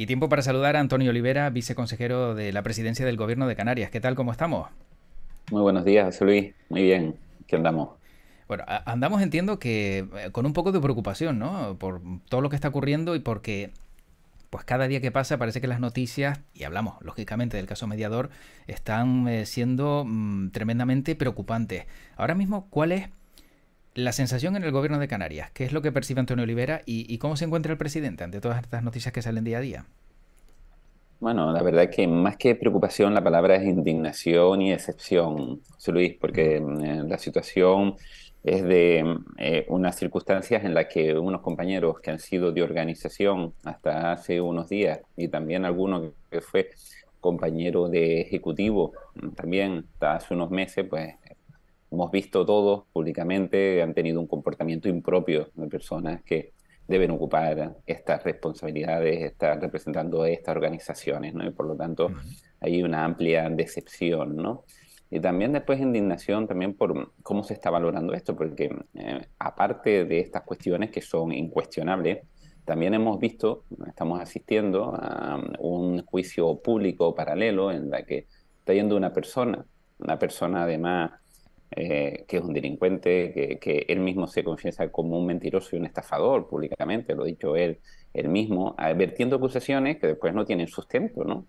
Y tiempo para saludar a Antonio Olivera, viceconsejero de la presidencia del Gobierno de Canarias. ¿Qué tal? ¿Cómo estamos? Muy buenos días, Luis. Muy bien. ¿Qué andamos? Bueno, andamos, entiendo que eh, con un poco de preocupación, ¿no? Por todo lo que está ocurriendo y porque pues cada día que pasa parece que las noticias, y hablamos lógicamente del caso mediador, están eh, siendo mm, tremendamente preocupantes. Ahora mismo, ¿cuál es la sensación en el gobierno de Canarias, ¿qué es lo que percibe Antonio Olivera y, cómo se encuentra el presidente ante todas estas noticias que salen día a día? Bueno, la verdad es que más que preocupación, la palabra es indignación y decepción, Luis, porque mm, eh, la situación es de mm, eh, unas circunstancias en las que unos compañeros que han sido de organización hasta hace unos días y también alguno que fue compañero de ejecutivo mm, también hasta hace unos meses, pues hemos visto todos públicamente, han tenido un comportamiento impropio de personas que deben ocupar estas responsabilidades, estar representando a estas organizaciones, ¿no? Y por lo tanto hay una amplia decepción, ¿no? Y también después indignación también por cómo se está valorando esto, porque eh, aparte de estas cuestiones que son incuestionables, también hemos visto, estamos asistiendo a un juicio público paralelo en la que está yendo una persona, una persona además eh, que es un delincuente, que, él mismo se confiesa como un mentiroso y un estafador públicamente, lo ha dicho él, mismo, advirtiendo acusaciones que después no tienen sustento,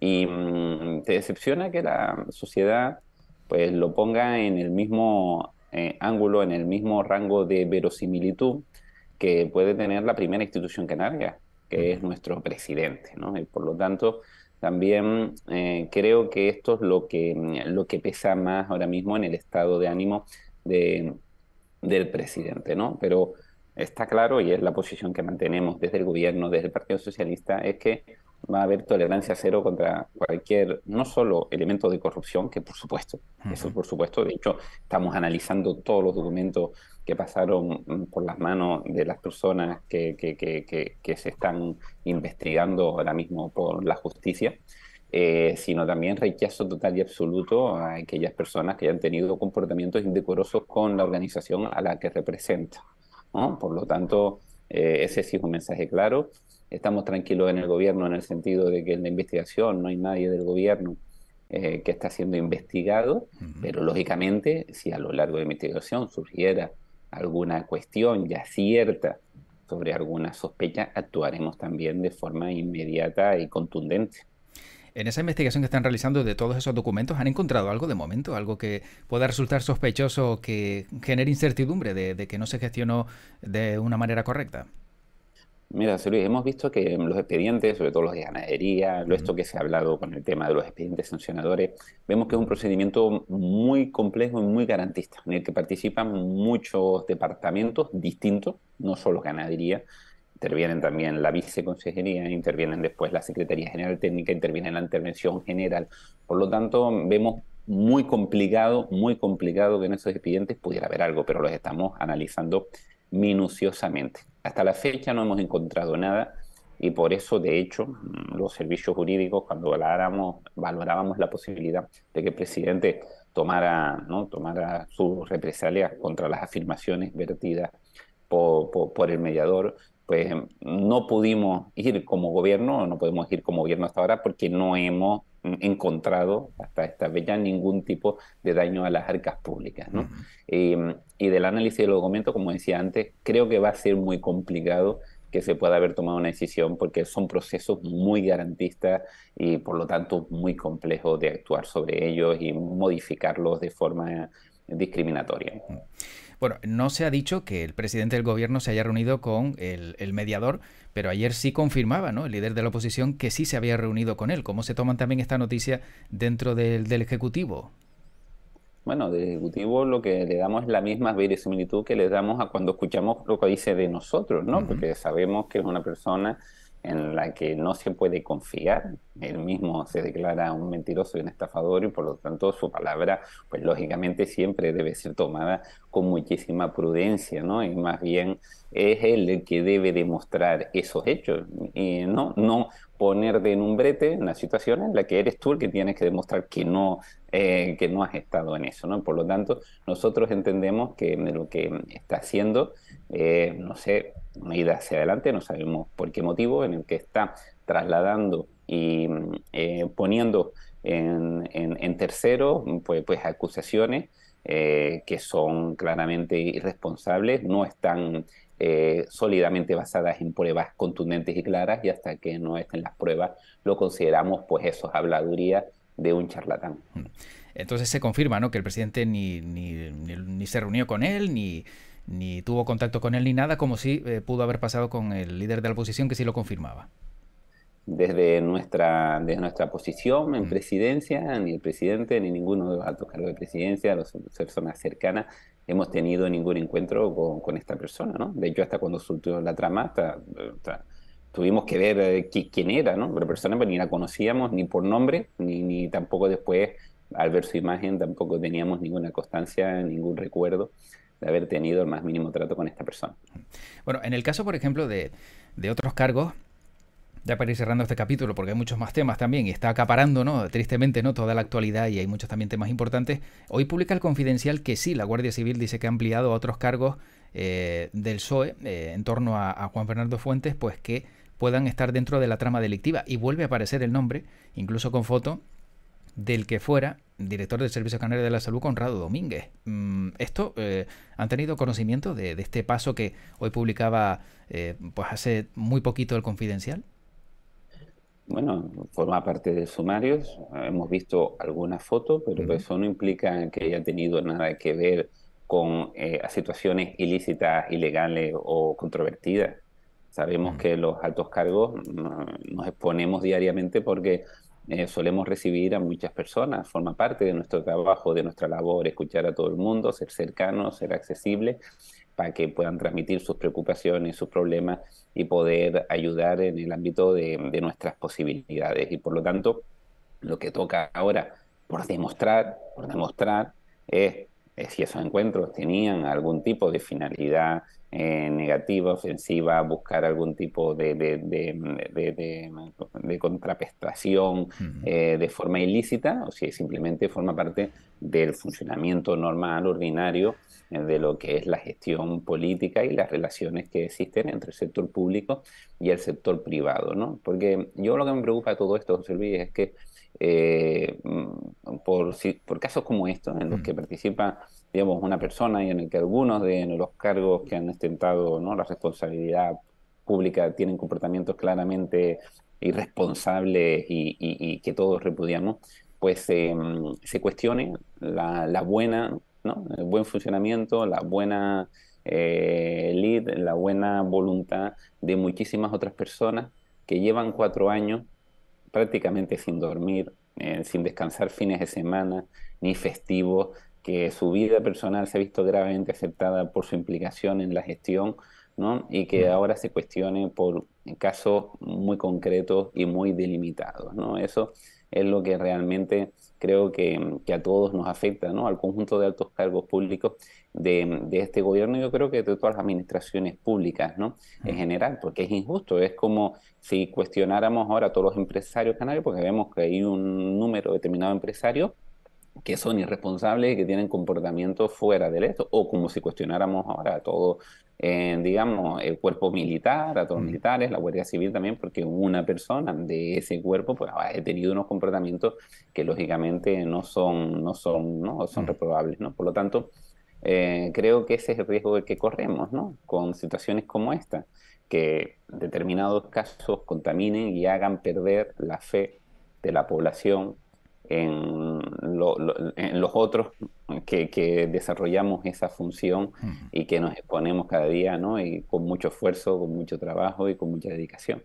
Y mm, te decepciona que la sociedad pues lo ponga en el mismo eh, ángulo, en el mismo rango de verosimilitud que puede tener la primera institución que canaria, que es nuestro presidente, Y por lo tanto, también eh, creo que esto es lo que, mm, lo que pesa más ahora mismo en el estado de ánimo de, del presidente, ¿no? Pero está claro, y es la posición que mantenemos desde el gobierno, desde el Partido Socialista, es que va a haber tolerancia cero contra cualquier, no solo elemento de corrupción, que por supuesto, eso por supuesto, de hecho estamos analizando todos los documentos que pasaron mm, por las manos de las personas que, que, se están investigando ahora mismo por la justicia, eh, sino también rechazo total y absoluto a aquellas personas que hayan tenido comportamientos indecorosos con la organización a la que representa. Por lo tanto, eh, ese sí es un mensaje claro estamos tranquilos en el gobierno en el sentido de que en la investigación no hay nadie del gobierno eh, que está siendo investigado, pero lógicamente si a lo largo de la investigación surgiera alguna cuestión ya cierta sobre alguna sospecha, actuaremos también de forma inmediata y contundente. En esa investigación que están realizando de todos esos documentos, ¿han encontrado algo de momento? ¿Algo que pueda resultar sospechoso o que genere incertidumbre de que no se gestionó de una manera correcta? Mira, José hemos visto que los expedientes, sobre todo los de ganadería, lo esto que se ha hablado con el tema de los expedientes sancionadores, vemos que es un procedimiento muy complejo y muy garantista, en el que participan muchos departamentos distintos, no solo ganadería, intervienen también la viceconsejería, intervienen después la Secretaría General Técnica, intervienen la Intervención General. Por lo tanto, vemos muy complicado, muy complicado que en esos expedientes pudiera haber algo, pero los estamos analizando minuciosamente. Hasta la fecha no hemos encontrado nada y por eso, de hecho, mm, los servicios jurídicos, cuando valorábamos la posibilidad de que el presidente tomara, ¿no? tomara sus represalias contra las afirmaciones vertidas por, por el mediador, pues mm, no pudimos ir como gobierno, no podemos ir como gobierno hasta ahora porque no hemos encontrado hasta esta fecha ningún tipo de daño a las arcas públicas. Em, y del análisis de del documento, como decía antes, creo que va a ser muy complicado que se pueda haber tomado una decisión porque son procesos muy garantistas y por lo tanto muy complejo de actuar sobre ellos y modificarlos de forma discriminatoria. Bueno, no se ha dicho que el presidente del gobierno se haya reunido con el, mediador, pero ayer sí confirmaba, ¿no? El líder de la oposición que sí se había reunido con él. ¿Cómo se toman también esta noticia dentro del, Ejecutivo? Bueno, del Ejecutivo lo que le damos es la misma verisimilitud que le damos a cuando escuchamos lo que dice de nosotros, ¿no? Porque sabemos que es una persona en la que no se puede confiar. Él mismo se declara un mentiroso y un estafador y por lo tanto su palabra, pues lógicamente siempre debe ser tomada con muchísima prudencia, ¿no? Y más bien es él el que debe demostrar esos hechos y no, no ponerte en un brete en una situación en la que eres tú el que tienes que demostrar que no, eh, que no has estado en eso, ¿no? Por lo tanto, nosotros entendemos que lo que está haciendo, eh, no sé, una hacia adelante, no sabemos por qué motivo, en el que está trasladando y eh, poniendo en, en, pues, pues, acusaciones eh, que son claramente irresponsables, no están eh, sólidamente basadas en pruebas contundentes y claras y hasta que no estén las pruebas lo consideramos pues eso, habladuría de un charlatán. Entonces se confirma ¿no? que el presidente ni, ni se reunió con él, ni, ni tuvo contacto con él ni nada, como si eh, pudo haber pasado con el líder de la oposición que sí lo confirmaba. Desde nuestra, nuestra posición en mm. presidencia, ni el presidente ni ninguno de los altos cargos de presidencia, las personas cercanas, hemos tenido ningún encuentro con, esta persona. ¿no? De hecho, hasta cuando surgió la trama, tuvimos que ver eh, quién era, ¿no? Pero persona pues, ni la conocíamos ni por nombre, ni, ni tampoco después, al ver su imagen, tampoco teníamos ninguna constancia, ningún recuerdo de haber tenido el más mínimo trato con esta persona. Bueno, en el caso, por ejemplo, de, otros cargos, ya para ir cerrando este capítulo, porque hay muchos más temas también y está acaparando, ¿no? Tristemente, ¿no? Toda la actualidad y hay muchos también temas importantes. Hoy publica el Confidencial que sí, la Guardia Civil dice que ha ampliado a otros cargos eh, del PSOE eh, en torno a, a, Juan Fernando Fuentes, pues que puedan estar dentro de la trama delictiva. Y vuelve a aparecer el nombre, incluso con foto, del que fuera director del Servicio Canario de la Salud, Conrado Domínguez. Mm, esto, eh, ¿han tenido conocimiento de, este paso que hoy publicaba eh, pues hace muy poquito el Confidencial? Bueno, forma parte de sumarios. Hemos visto algunas fotos, pero eso no implica que haya tenido nada que ver con eh, situaciones ilícitas, ilegales o controvertidas. Sabemos mm. que los altos cargos mm, nos exponemos diariamente porque eh, solemos recibir a muchas personas, forma parte de nuestro trabajo, de nuestra labor, escuchar a todo el mundo, ser cercanos, ser accesibles para que puedan transmitir sus preocupaciones, sus problemas y poder ayudar en el ámbito de, nuestras posibilidades. Y por lo tanto, lo que toca ahora, por demostrar, por demostrar, es si esos encuentros tenían algún tipo de finalidad, eh, negativa, ofensiva, buscar algún tipo de, de, de, contrapestación eh, de forma ilícita, o si simplemente forma parte del funcionamiento normal, ordinario, eh, de lo que es la gestión política y las relaciones que existen entre el sector público y el sector privado. ¿no? Porque yo lo que me preocupa de todo esto, José Luis, es que eh, mm, por, por casos como estos, en los que participa digamos, una persona y en el que algunos de los cargos que han ostentado ¿no? la responsabilidad pública tienen comportamientos claramente irresponsables y, que todos repudiamos, pues em, se cuestione la, buena, el buen funcionamiento, la buena eh, lead, la buena voluntad de muchísimas otras personas que llevan cuatro años prácticamente sin dormir, eh, sin descansar fines de semana ni festivos, que su vida personal se ha visto gravemente afectada por su implicación en la gestión, ¿no? Y que ahora se cuestione por casos muy concretos y muy delimitados, ¿no? Eso es lo que realmente creo que, a todos nos afecta, ¿no? Al conjunto de altos cargos públicos de, este gobierno, y yo creo que de todas las administraciones públicas, ¿no? En general, porque es injusto. Es como si cuestionáramos ahora a todos los empresarios canarios, porque vemos que hay un número determinado de empresarios que son irresponsables y que tienen comportamientos fuera del esto, o como si cuestionáramos ahora todo, digamos, el cuerpo militar, a todos los militares, la Guardia Civil también, porque una persona de ese cuerpo pues, ha ah, tenido unos comportamientos que lógicamente no son, no son, ¿no? son reprobables, ¿no? Por lo tanto, eh, creo que ese es el riesgo que corremos, ¿no? Con situaciones como esta, que determinados casos contaminen y hagan perder la fe de la población en, los otros que, desarrollamos esa función y que nos exponemos cada día, ¿no? Y con mucho esfuerzo, con mucho trabajo y con mucha dedicación.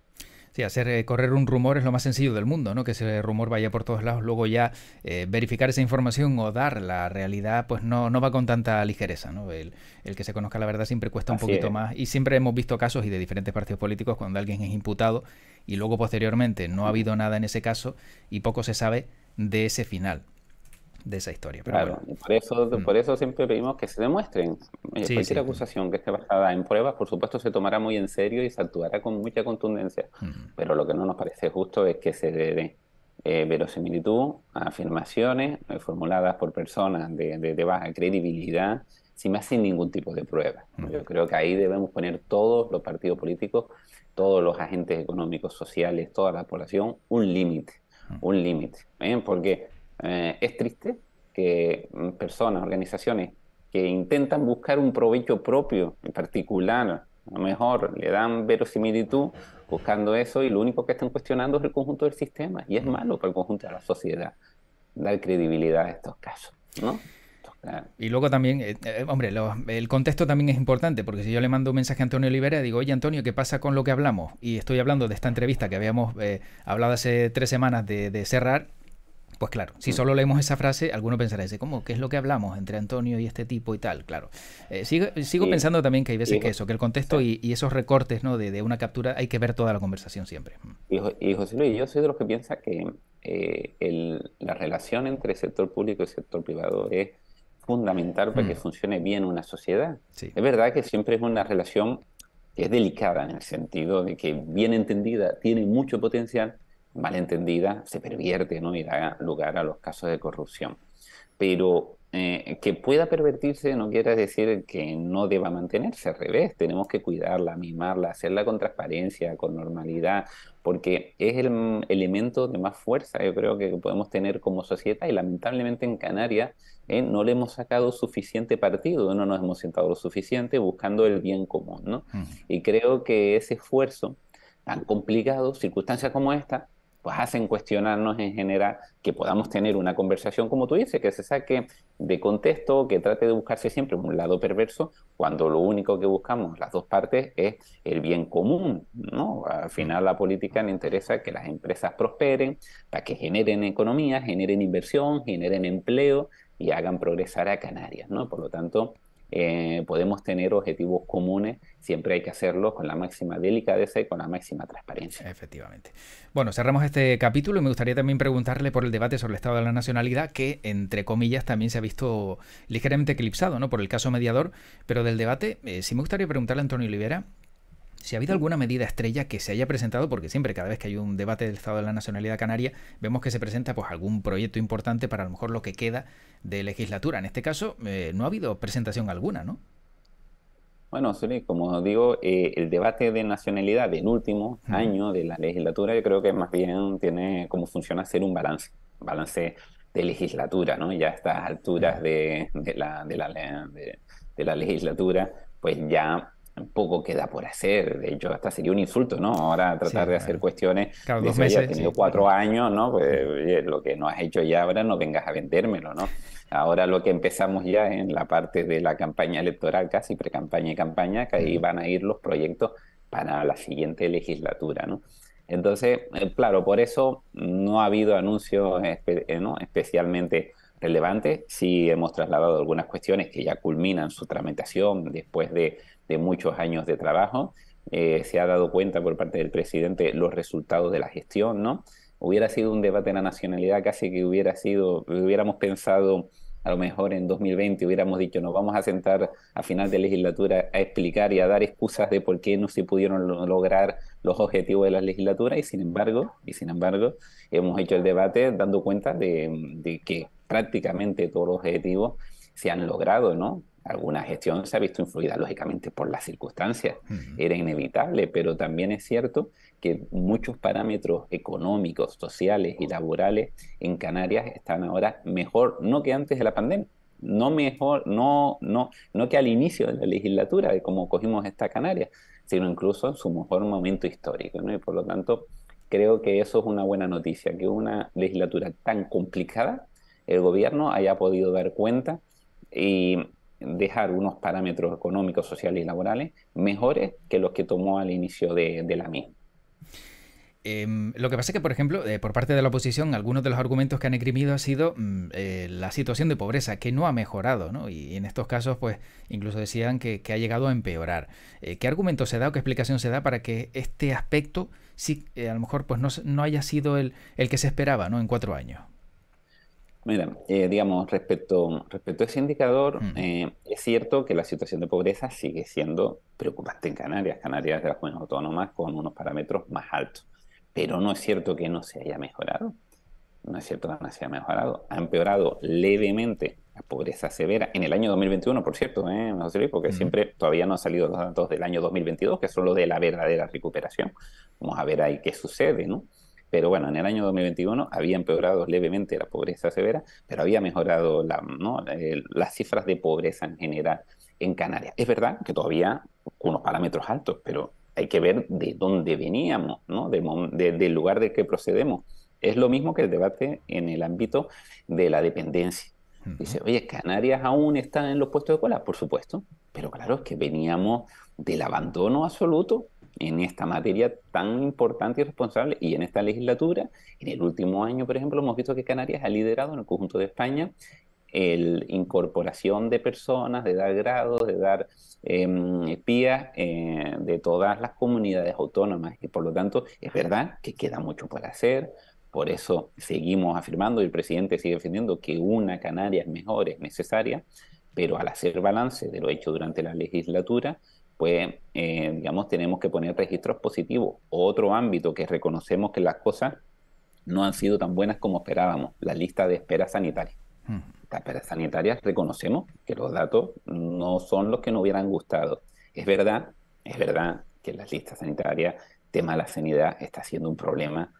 Sí, hacer eh, correr un rumor es lo más sencillo del mundo, ¿no? Que ese rumor vaya por todos lados, luego ya eh, verificar esa información o dar la realidad, pues no, va con tanta ligereza, ¿no? El, que se conozca la verdad siempre cuesta un poquito más y siempre hemos visto casos y de diferentes partidos políticos cuando alguien es imputado y luego posteriormente no ha habido nada en ese caso y poco se sabe de ese final, de esa historia. por, eso, mm. por eso siempre pedimos que se demuestren. Eh, cualquier acusación que esté basada en pruebas, por supuesto, se tomará muy en serio y se actuará con mucha contundencia. Mm. Pero lo que no nos parece justo es que se dé eh, verosimilitud a afirmaciones eh, formuladas por personas de, baja credibilidad sin más sin ningún tipo de prueba. Mm. Yo creo que ahí debemos poner todos los partidos políticos, todos los agentes económicos, sociales, toda la población, un límite un límite, ¿eh? porque eh, es triste que personas, organizaciones que intentan buscar un provecho propio en particular, a lo mejor le dan verosimilitud buscando eso y lo único que están cuestionando es el conjunto del sistema y es malo para el conjunto de la sociedad dar credibilidad a estos casos, ¿no? Y luego también, eh, eh, hombre, el contexto también es importante, porque si yo le mando un mensaje a Antonio Olivera, digo, oye Antonio, ¿qué pasa con lo que hablamos? Y estoy hablando de esta entrevista que habíamos eh, hablado hace tres semanas de, cerrar, pues claro, si mm. solo leemos esa frase, alguno pensará, ese, ¿cómo? ¿Qué es lo que hablamos entre Antonio y este tipo y tal? Claro. sigo, sigo pensando también que hay veces que eso, que el contexto y, esos recortes ¿no? de, de, una captura, hay que ver toda la conversación siempre. Mm. Y, José Luis, yo soy de los que piensa que el, la relación entre sector público y sector privado es fundamental para que mm. funcione bien una sociedad. Es verdad que siempre es una relación que es delicada en el sentido de que bien entendida tiene mucho potencial, mal entendida se pervierte ¿no? y da lugar a los casos de corrupción. Pero eh, que pueda pervertirse no quiere decir que no deba mantenerse, al revés, tenemos que cuidarla, mimarla, hacerla con transparencia, con normalidad, porque es el elemento de más fuerza yo creo que podemos tener como sociedad y lamentablemente en Canarias ¿eh? no le hemos sacado suficiente partido, no nos hemos sentado lo suficiente buscando el bien común. ¿no? Y creo que ese esfuerzo tan complicado, circunstancias como esta, pues hacen cuestionarnos en general que podamos tener una conversación, como tú dices, que se saque de contexto, que trate de buscarse siempre un lado perverso, cuando lo único que buscamos las dos partes es el bien común, ¿no? Al final la política le interesa que las empresas prosperen, para que generen economía, generen inversión, generen empleo, y hagan progresar a Canarias, ¿no? Por lo tanto, eh, podemos tener objetivos comunes, siempre hay que hacerlo con la máxima delicadeza y con la máxima transparencia. Efectivamente. Bueno, cerramos este capítulo y me gustaría también preguntarle por el debate sobre el estado de la nacionalidad, que entre comillas también se ha visto ligeramente eclipsado ¿no? por el caso mediador, pero del debate si eh, sí me gustaría preguntarle a Antonio Olivera si ha habido alguna medida estrella que se haya presentado, porque siempre cada vez que hay un debate del Estado de la Nacionalidad Canaria, vemos que se presenta pues algún proyecto importante para a lo mejor lo que queda de legislatura. En este caso, eh, no ha habido presentación alguna, ¿no? Bueno, Suri, como digo, eh, el debate de nacionalidad del último año de la legislatura, yo creo que más bien tiene como funciona hacer un balance, balance de legislatura, ¿no? Ya a estas alturas de, la, de la legislatura, pues ya poco queda por hacer. De hecho, hasta sería un insulto, ¿no? Ahora tratar de hacer cuestiones. que Ya tenido cuatro años, ¿no? Pues, lo que no has hecho ya ahora no vengas a vendérmelo, ¿no? Ahora lo que empezamos ya en la parte de la campaña electoral, casi pre-campaña y campaña, que ahí van a ir los proyectos para la siguiente legislatura, ¿no? Entonces, eh, claro, por eso no ha habido anuncios eh, especialmente relevantes. Sí hemos trasladado algunas cuestiones que ya culminan su tramitación después de de muchos años de trabajo. Eh, se ha dado cuenta por parte del presidente los resultados de la gestión, ¿no? Hubiera sido un debate en la nacionalidad, casi que hubiera sido, hubiéramos pensado a lo mejor en 2020 hubiéramos dicho, nos vamos a sentar a final de legislatura a explicar y a dar excusas de por qué no se pudieron lograr los objetivos de la legislatura y sin embargo, y sin embargo, hemos hecho el debate dando cuenta de, de que prácticamente todos los objetivos se han logrado, ¿no? alguna gestión se ha visto influida lógicamente por las circunstancias, era inevitable, pero también es cierto que muchos parámetros económicos, sociales y laborales en Canarias están ahora mejor, no que antes de la pandemia, no mejor, no, no, no que al inicio de la legislatura, de cómo cogimos esta Canaria sino incluso en su mejor momento histórico, Y por lo tanto, creo que eso es una buena noticia, que una legislatura tan complicada, el gobierno haya podido dar cuenta y dejar unos parámetros económicos, sociales y laborales mejores que los que tomó al inicio de, la misma. Em, lo que pasa es que, por ejemplo, eh, por parte de la oposición, algunos de los argumentos que han esgrimido ha sido mm, eh, la situación de pobreza, que no ha mejorado, ¿no? Y, en estos casos, pues, incluso decían que, ha llegado a empeorar. Eh, ¿Qué argumento se da o qué explicación se da para que este aspecto sí, a lo mejor, pues no, no haya sido el, el, que se esperaba, ¿no? En cuatro años. Mira, eh, digamos, respecto, respecto a ese indicador, mm. eh, es cierto que la situación de pobreza sigue siendo preocupante en Canarias. Canarias de las comunidades autónomas con unos parámetros más altos. Pero no es cierto que no se haya mejorado. No es cierto que no se haya mejorado. Ha empeorado levemente la pobreza severa en el año 2021, por cierto, ¿eh, Porque siempre todavía no han salido los datos del año 2022, que son los de la verdadera recuperación. Vamos a ver ahí qué sucede, ¿no? Pero bueno, en el año 2021 había empeorado levemente la pobreza severa, pero había mejorado eh, las cifras de pobreza en general en Canarias. Es verdad que todavía unos parámetros altos, pero hay que ver de dónde veníamos, del lugar de que procedemos. Es lo mismo que el debate en el ámbito de la dependencia. Dice, oye, Canarias aún está en los puestos de cola, por supuesto, pero claro, es que veníamos del abandono absoluto en esta materia tan importante y responsable. Y en esta legislatura, en el último año, por ejemplo, hemos visto que Canarias ha liderado en el conjunto de España la incorporación de personas, de dar grados, de dar espías em, eh, de todas las comunidades autónomas. Y por lo tanto, es verdad que queda mucho por hacer. Por eso seguimos afirmando, y el presidente sigue defendiendo que una Canarias mejor es necesaria, pero al hacer balance de lo hecho durante la legislatura, pues, digamos, tenemos que poner registros positivos. Otro ámbito que reconocemos que las cosas no han sido tan buenas como esperábamos, la lista de espera sanitaria. Mm. Las esperas sanitarias reconocemos que los datos no son los que nos hubieran gustado. Es verdad, es verdad que la lista sanitaria tema de la sanidad, está siendo un problema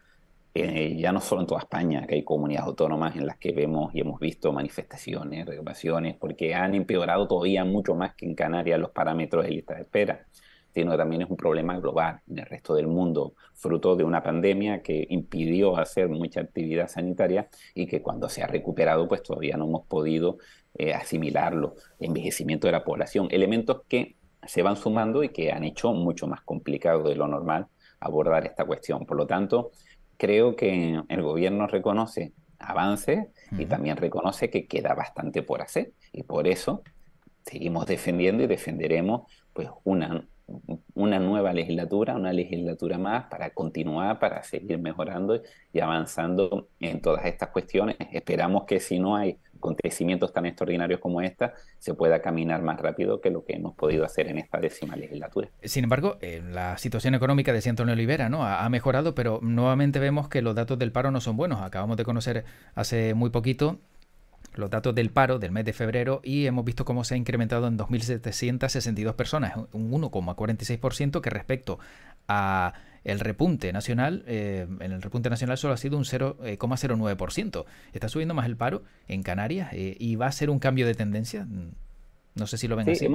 eh, ya no solo en toda España, que hay comunidades autónomas en las que vemos y hemos visto manifestaciones, reclamaciones, porque han empeorado todavía mucho más que en Canarias los parámetros de lista de espera, sino que también es un problema global en el resto del mundo, fruto de una pandemia que impidió hacer mucha actividad sanitaria y que cuando se ha recuperado, pues todavía no hemos podido eh, asimilarlo, envejecimiento de la población, elementos que se van sumando y que han hecho mucho más complicado de lo normal abordar esta cuestión. Por lo tanto, creo que el gobierno reconoce avances y también reconoce que queda bastante por hacer y por eso seguimos defendiendo y defenderemos pues una, una nueva legislatura, una legislatura más para continuar, para seguir mejorando y avanzando en todas estas cuestiones. Esperamos que si no hay acontecimientos tan extraordinarios como esta, se pueda caminar más rápido que lo que hemos podido hacer en esta décima legislatura. Sin embargo, eh, la situación económica, de Antonio Olivera, ¿no? ha, ha mejorado, pero nuevamente vemos que los datos del paro no son buenos. Acabamos de conocer hace muy poquito los datos del paro del mes de febrero y hemos visto cómo se ha incrementado en 2.762 personas, un 1,46% que respecto a el repunte nacional, eh, en el repunte nacional solo ha sido un 0,09%. Eh, Está subiendo más el paro en Canarias eh, y va a ser un cambio de tendencia. Mm, no sé si lo ven así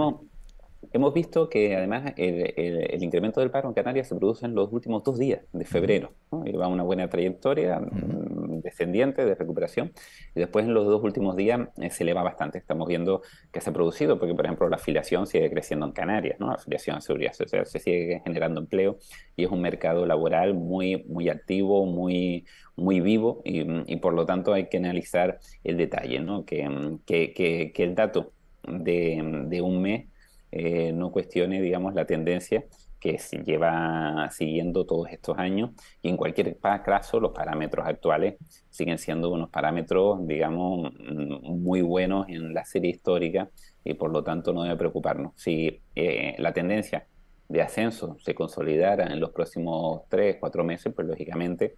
hemos visto que además el, incremento del paro en Canarias se produce en los últimos dos días de febrero. Y va una buena trayectoria mm, descendiente de recuperación. Y después en los dos últimos días eh, se eleva bastante. Estamos viendo que se ha producido, porque por ejemplo la afiliación sigue creciendo en Canarias, ¿no? la afiliación a seguridad social se sigue generando empleo y es un mercado laboral muy, muy activo, muy, muy vivo y, por lo tanto hay que analizar el detalle, que, que, que el dato de, de un mes eh, no cuestione, digamos, la tendencia que se lleva siguiendo todos estos años y en cualquier caso los parámetros actuales siguen siendo unos parámetros, digamos, mm, muy buenos en la serie histórica y por lo tanto no debe preocuparnos. Si eh, la tendencia de ascenso se consolidara en los próximos tres, cuatro meses, pues lógicamente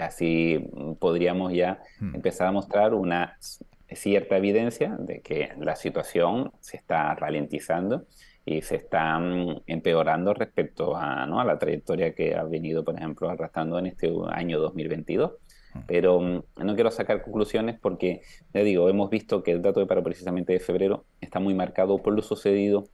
así mm, podríamos ya hmm. empezar a mostrar una cierta evidencia de que la situación se está ralentizando y se está mm, empeorando respecto a, ¿no? a la trayectoria que ha venido, por ejemplo, arrastrando en este año 2022. Mm. Pero mm, no quiero sacar conclusiones porque, ya digo, hemos visto que el dato de paro precisamente de febrero está muy marcado por lo sucedido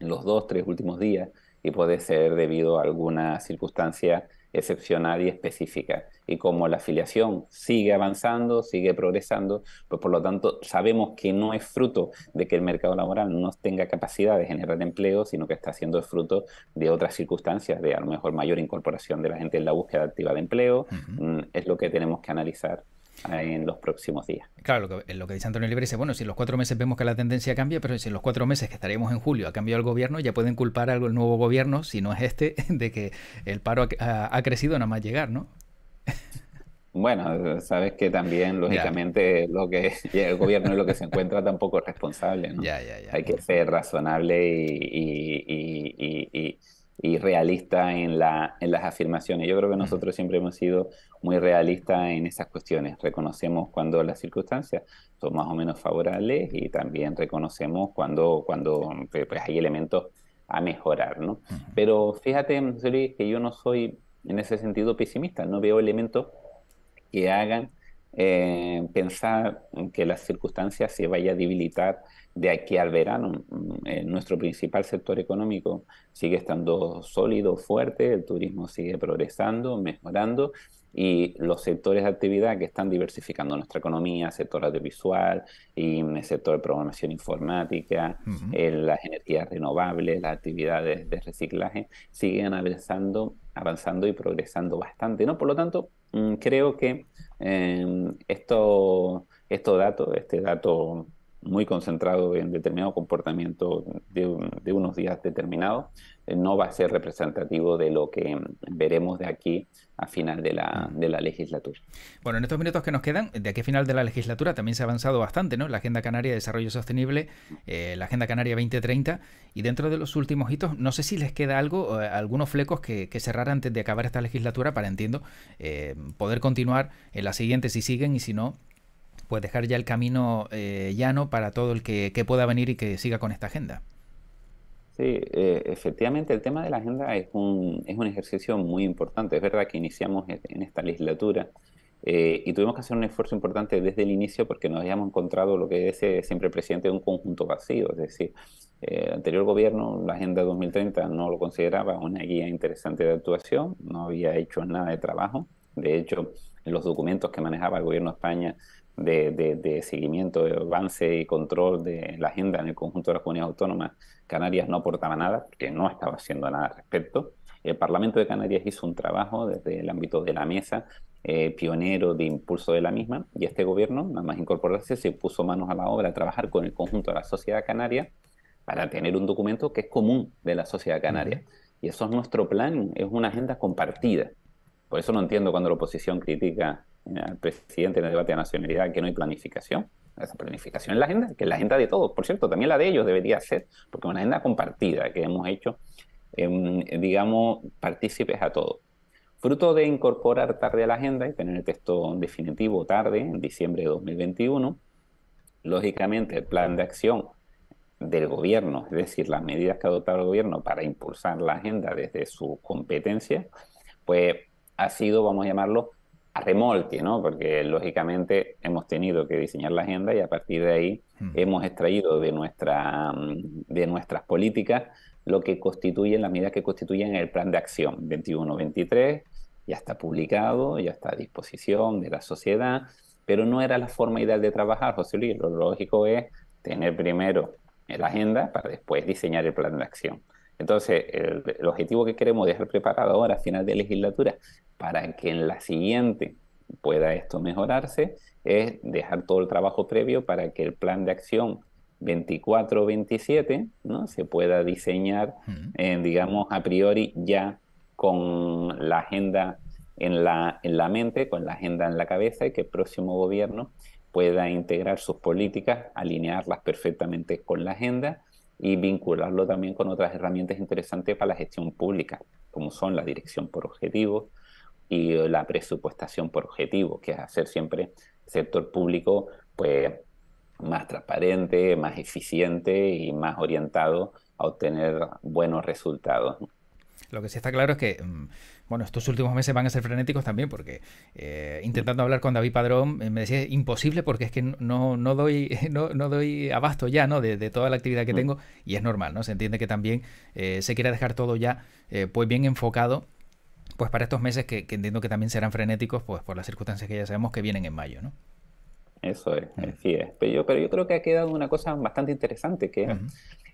en los dos, tres últimos días y puede ser debido a alguna circunstancia excepcional y específica. Y como la afiliación sigue avanzando, sigue progresando, pues por lo tanto sabemos que no es fruto de que el mercado laboral no tenga capacidad de generar empleo, sino que está siendo fruto de otras circunstancias, de a lo mejor mayor incorporación de la gente en la búsqueda activa de empleo. Mm, es lo que tenemos que analizar en los próximos días. Claro, lo que, dice Antonio Libre dice, bueno, si en los cuatro meses vemos que la tendencia cambia, pero si en los cuatro meses que estaremos en julio ha cambiado el gobierno, ya pueden culpar al nuevo gobierno, si no es este, de que el paro ha, crecido nada más llegar, ¿no? Bueno, sabes que también, lógicamente, lo que el gobierno es lo que se encuentra tampoco es responsable, ¿no? Ya, ya, ya. Hay que ser razonable y y realista en, la, en las afirmaciones. Yo creo que nosotros siempre hemos sido muy realistas en esas cuestiones. Reconocemos cuando las circunstancias son más o menos favorables y también reconocemos cuando, cuando pues, hay elementos a mejorar. ¿no? Pero fíjate, Luis, que yo no soy en ese sentido pesimista. No veo elementos que hagan eh, pensar que las circunstancias se vaya a debilitar de aquí al verano. Mm, eh, nuestro principal sector económico sigue estando sólido, fuerte, el turismo sigue progresando, mejorando y los sectores de actividad que están diversificando nuestra economía, sector audiovisual y el sector de programación informática, eh, las energías renovables, las actividades de reciclaje, siguen avanzando, avanzando y progresando bastante. ¿no? Por lo tanto, mm, creo que eh, esto, estos datos, este dato muy concentrado en determinado comportamiento de, unos días determinados, eh, no va a ser representativo de lo que mm, veremos de aquí a final de la, ah. de la, legislatura. Bueno, en estos minutos que nos quedan, de aquí a final de la legislatura también se ha avanzado bastante, ¿no? La Agenda Canaria de Desarrollo Sostenible, eh, la Agenda Canaria 2030, y dentro de los últimos hitos, no sé si les queda algo, eh, algunos flecos que, cerrar antes de acabar esta legislatura para, entiendo, poder continuar en la siguiente si siguen y si no, pues dejar ya el camino eh, llano para todo el que, pueda venir y que siga con esta agenda. Sí, eh, efectivamente el tema de la agenda es un, ejercicio muy importante. Es verdad que iniciamos en esta legislatura eh, y tuvimos que hacer un esfuerzo importante desde el inicio porque nos habíamos encontrado lo que dice siempre el presidente de un conjunto vacío, es decir, anterior gobierno la Agenda 2030 no lo consideraba una guía interesante de actuación, no había hecho nada de trabajo, de hecho en los documentos que manejaba el gobierno de España de, seguimiento, de avance y control de la agenda en el conjunto de las comunidades autónomas, Canarias no aportaba nada, porque no estaba haciendo nada al respecto. El Parlamento de Canarias hizo un trabajo desde el ámbito de la mesa, eh, pionero de impulso de la misma, y este gobierno, nada más incorporarse, se puso manos a la obra a trabajar con el conjunto de la sociedad canaria para tener un documento que es común de la sociedad canaria. Y eso es nuestro plan, es una agenda compartida. Por eso no entiendo cuando la oposición critica al presidente en el debate de nacionalidad que no hay planificación. Esa planificación es la agenda, que es la agenda de todos. Por cierto, también la de ellos debería ser, porque es una agenda compartida que hemos hecho, em, digamos, partícipes a todos. Fruto de incorporar tarde a la agenda y tener el texto definitivo tarde, en diciembre de 2021, lógicamente el plan de acción del gobierno, es decir, las medidas que ha adoptado el gobierno para impulsar la agenda desde su competencia, pues ha sido, vamos a llamarlo, a remolque, ¿no? Porque lógicamente hemos tenido que diseñar la agenda y a partir de ahí hmm. hemos extraído de, nuestra, de nuestras políticas lo que constituyen, las medidas que constituyen el plan de acción 21-23, ya está publicado, ya está a disposición de la sociedad, pero no era la forma ideal de trabajar, José Luis. Lo lógico es tener primero la agenda para después diseñar el plan de acción. Entonces, el, el, objetivo que queremos dejar preparado ahora a final de legislatura para que en la siguiente pueda esto mejorarse, es dejar todo el trabajo previo para que el plan de acción 24-27 se pueda diseñar, digamos, a priori ya con la agenda en la, en la mente, con la agenda en la cabeza y que el próximo gobierno pueda integrar sus políticas, alinearlas perfectamente con la agenda y vincularlo también con otras herramientas interesantes para la gestión pública, como son la dirección por objetivos, y la presupuestación por objetivo, que es hacer siempre el sector público pues, más transparente, más eficiente y más orientado a obtener buenos resultados. Lo que sí está claro es que, mm, bueno, estos últimos meses van a ser frenéticos también, porque eh, intentando hablar con David Padrón eh, me decía imposible porque es que no, no, doy, no, doy abasto ya, ¿no? De, toda la actividad que mm. tengo y es normal, ¿no? Se entiende que también eh, se quiere dejar todo ya, pues bien enfocado pues para estos meses que, entiendo que también serán frenéticos, pues por las circunstancias que ya sabemos que vienen en mayo, ¿no? Eso es, Pero yo, pero yo creo que ha quedado una cosa bastante interesante, que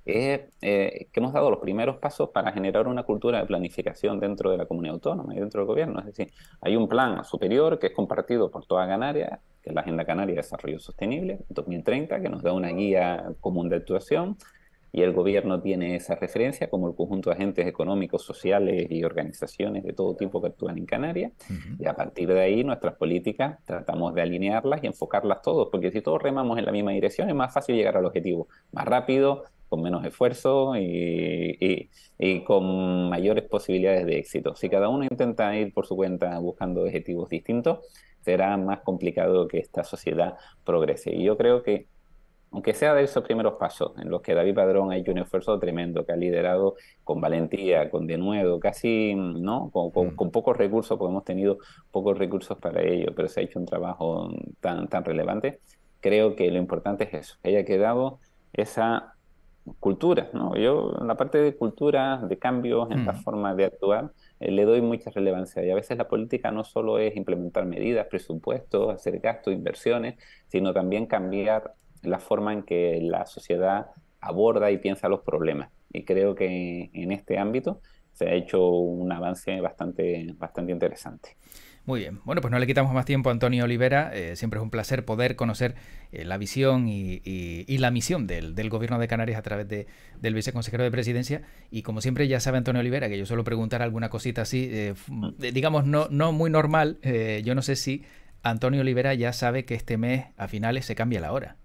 es eh, que hemos dado los primeros pasos para generar una cultura de planificación dentro de la comunidad autónoma y dentro del gobierno. Es decir, hay un plan superior que es compartido por toda Canarias, que es la Agenda Canaria de Desarrollo Sostenible 2030, que nos da una guía común de actuación y el gobierno tiene esa referencia, como el conjunto de agentes económicos, sociales y organizaciones de todo tipo que actúan en Canarias. Y a partir de ahí, nuestras políticas tratamos de alinearlas y enfocarlas todos, porque si todos remamos en la misma dirección, es más fácil llegar al objetivo, más rápido, con menos esfuerzo y, con mayores posibilidades de éxito. Si cada uno intenta ir por su cuenta buscando objetivos distintos, será más complicado que esta sociedad progrese. Y yo creo que aunque sea de esos primeros pasos, en los que David Padrón ha hecho un esfuerzo tremendo, que ha liderado con valentía, con denuedo, casi, ¿no? Mm. Con, pocos recursos, porque hemos tenido pocos recursos para ello, pero se ha hecho un trabajo tan, tan relevante. Creo que lo importante es eso, que haya quedado esa cultura, ¿no? Yo, en la parte de cultura, de cambios en la mm. forma de actuar, eh, le doy mucha relevancia. Y a veces la política no solo es implementar medidas, presupuestos, hacer gastos, inversiones, sino también cambiar la forma en que la sociedad aborda y piensa los problemas. Y creo que en este ámbito se ha hecho un avance bastante, bastante interesante. Muy bien, bueno, pues no le quitamos más tiempo a Antonio Olivera. Eh, siempre es un placer poder conocer eh, la visión y, la misión del, Gobierno de Canarias a través del viceconsejero de Presidencia. Y como siempre ya sabe Antonio Olivera que yo suelo preguntar alguna cosita así, eh, digamos, no, no muy normal. yo no sé si Antonio Olivera ya sabe que este mes a finales se cambia la hora.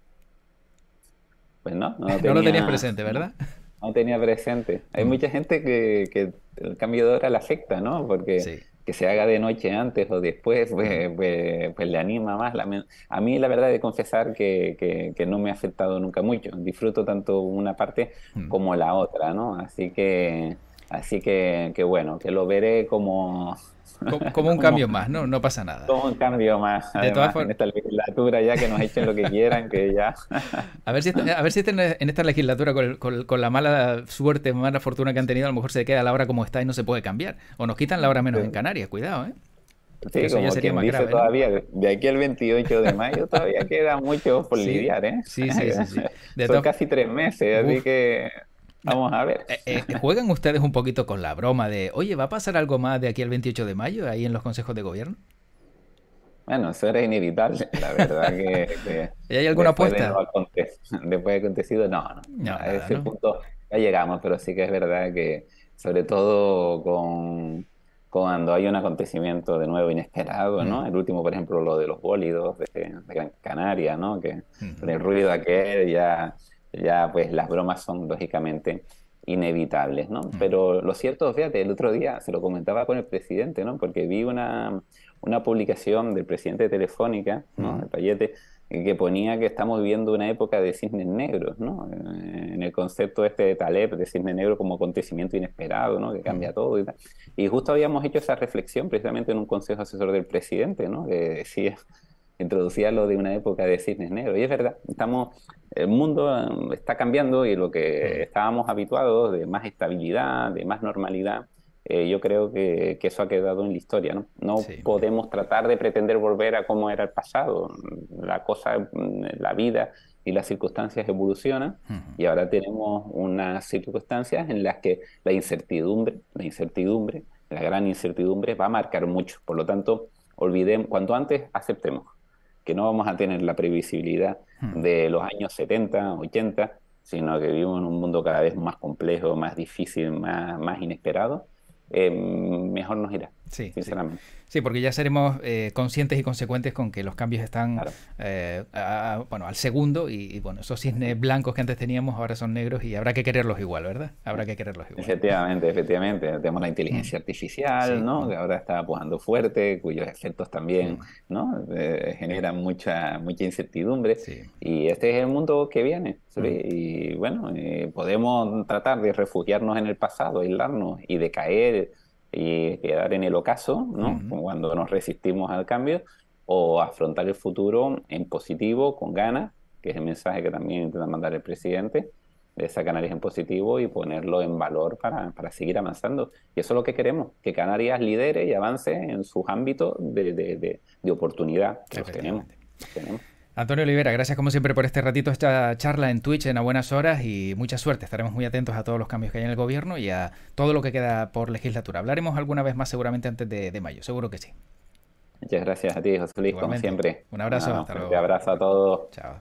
Pues no, tenía, tenías presente, ¿verdad? No, tenía presente. Hay mm. mucha gente que, el cambio de hora le afecta, ¿no? Porque que se haga de noche antes o después, pues, mm. pues, pues, le anima más. a mí la verdad de confesar que, no me ha afectado nunca mucho. Disfruto tanto una parte mm. como la otra, ¿no? Así que... Así que, que bueno, que lo veré como, como, un cambio más, ¿no? No pasa nada. Como un cambio más. todas formas, en esta legislatura ya que nos echen lo que quieran, que ya... A ver si, este, a ver si este en esta legislatura con, la mala suerte, mala fortuna que han tenido, a lo mejor se queda la hora como está y no se puede cambiar. O nos quitan la hora menos en Canarias, cuidado, ¿eh? quien todavía, de aquí al 28 de mayo todavía queda mucho por lidiar, ¿eh? Sí, sí, sí. Son casi tres meses, así que Vamos a ver. Eh, eh, ¿Juegan ustedes un poquito con la broma de, oye, ¿va a pasar algo más de aquí al 28 de mayo ahí en los consejos de gobierno? Bueno, eso era inevitable, la verdad que... ¿Y hay alguna apuesta? después de acontecido, no, no. a ese punto ya llegamos, pero sí que es verdad que, sobre todo con cuando hay un acontecimiento de nuevo inesperado, ¿no? Mm. El último, por ejemplo, lo de los bólidos de, Gran Canaria, ¿no? Que el ruido aquel ya ya pues las bromas son lógicamente inevitables, ¿no? Pero lo cierto, fíjate, el otro día se lo comentaba con el presidente, ¿no? Porque vi una, una publicación del presidente de Telefónica, ¿no? El payete, eh, que ponía que estamos viviendo una época de cisnes negros, ¿no? Eh, en el concepto este de Taleb, de cisne negro como acontecimiento inesperado, ¿no? Que cambia todo y tal. Y justo habíamos hecho esa reflexión precisamente en un consejo asesor del presidente, ¿no? Que decía introducía lo de una época de cisnes negros. Y es verdad, estamos, el mundo mm, está cambiando y lo que estábamos habituados de más estabilidad, de más normalidad, eh, yo creo que, eso ha quedado en la historia. No, podemos tratar de pretender volver a cómo era el pasado. La cosa, mm, la vida y las circunstancias evolucionan y ahora tenemos unas circunstancias en las que la incertidumbre, la incertidumbre, la gran incertidumbre va a marcar mucho. Por lo tanto, olvidemos, cuanto antes aceptemos que no vamos a tener la previsibilidad hmm. de los años 70, 80, sino que vivimos en un mundo cada vez más complejo, más difícil, más, inesperado, eh, mejor nos irá. Sí, Sí. porque ya seremos eh, conscientes y consecuentes con que los cambios están eh, bueno, al segundo y, bueno, esos cisnes blancos que antes teníamos ahora son negros y habrá que quererlos igual, ¿verdad? Habrá que quererlos igual. Efectivamente, efectivamente. Tenemos la mm. inteligencia artificial, ¿no? Que ahora está pujando fuerte, cuyos efectos también, ¿no? Eh, generan mucha, mucha incertidumbre. Y este es el mundo que viene. Mm. Y bueno, podemos tratar de refugiarnos en el pasado, aislarnos y de caer y quedar en el ocaso, ¿no? Cuando nos resistimos al cambio, o afrontar el futuro en positivo, con ganas, que es el mensaje que también intenta mandar el presidente, de sacar Canarias en positivo y ponerlo en valor para, seguir avanzando. Y eso es lo que queremos, que Canarias lidere y avance en sus ámbitos de, oportunidad que tenemos. tenemos. Antonio Olivera, gracias como siempre por este ratito, esta charla en Twitch en a buenas horas y mucha suerte. Estaremos muy atentos a todos los cambios que hay en el gobierno y a todo lo que queda por legislatura. Hablaremos alguna vez más seguramente antes de, mayo, seguro que sí. Muchas gracias a ti, José Luis, como siempre. Un abrazo, hasta luego. Un abrazo a todos. Chao.